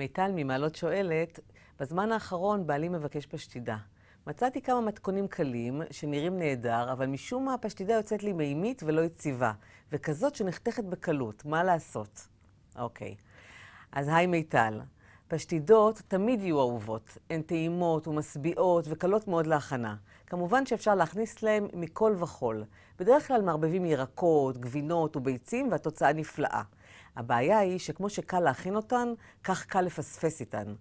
מיטל ממעלות שואלת, בזמן האחרון בעלי מבקש פשטידה. מצאתי כמה מתכונים קלים, שנראים נהדר, אבל משום מה הפשטידה יוצאת לי מימית ולא יציבה, וכזאת שנחתכת בקלות, מה לעשות? אוקיי. אז היי מיטל, פשטידות תמיד יהיו אהובות. הן טעימות ומשביעות וקלות מאוד להכנה. כמובן שאפשר להכניס להן מכל וכול. בדרך כלל מערבבים ירקות, גבינות וביצים, והתוצאה נפלאה. הבעיה היא שכמו שקל להכין אותן, כך קל לפספס איתן.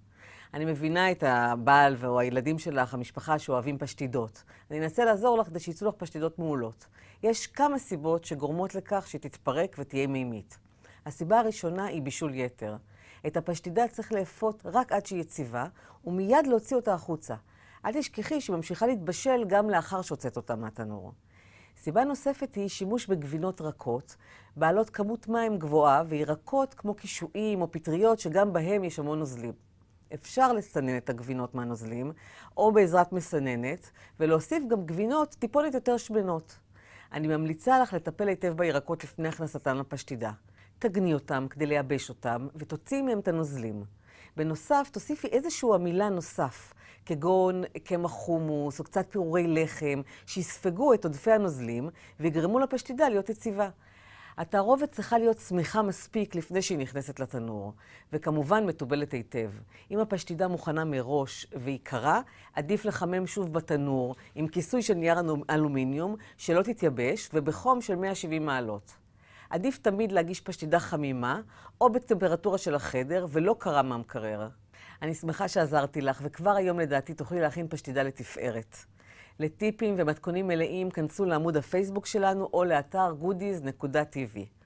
אני מבינה את הבעל או הילדים שלך, המשפחה, שאוהבים פשטידות. אני אנסה לעזור לך כדי שיצאו לך פשטידות מעולות. יש כמה סיבות שגורמות לכך שתתפרק ותהיה מימית. הסיבה הראשונה היא בישול יתר. את הפשטידה צריך לאפות רק עד שהיא יציבה, ומיד להוציא אותה החוצה. אל תשכחי שהיא ממשיכה להתבשל גם לאחר שהוצאת אותה מהתנור. סיבה נוספת היא שימוש בגבינות רכות, בעלות כמות מים גבוהה וירקות כמו קישואים או פטריות שגם בהם יש המון נוזלים. אפשר לסנן את הגבינות מהנוזלים, או בעזרת מסננת, ולהוסיף גם גבינות טיפונת יותר שמנות. אני ממליצה לך לטפל היטב בירקות לפני הכנסתן לפשטידה. תגני אותם כדי לייבש אותם, ותוציאי מהם את הנוזלים. בנוסף, תוסיפי איזשהו עמילה נוסף, כגון קמח חומוס או קצת פירורי לחם, שיספגו את עודפי הנוזלים ויגרמו לפשטידה להיות יציבה. התערובת צריכה להיות צמיחה מספיק לפני שהיא נכנסת לתנור, וכמובן מתובלת היטב. אם הפשטידה מוכנה מראש והיא קרה, עדיף לחמם שוב בתנור עם כיסוי של נייר אלומיניום, שלא תתייבש, ובחום של 170 מעלות. עדיף תמיד להגיש פשטידה חמימה, או בטמפרטורה של החדר, ולא קרה מהמקרר. אני שמחה שעזרתי לך, וכבר היום לדעתי תוכלי להכין פשטידה לתפארת. לטיפים ומתכונים מלאים, כנסו לעמוד הפייסבוק שלנו או לאתר goodies.tv.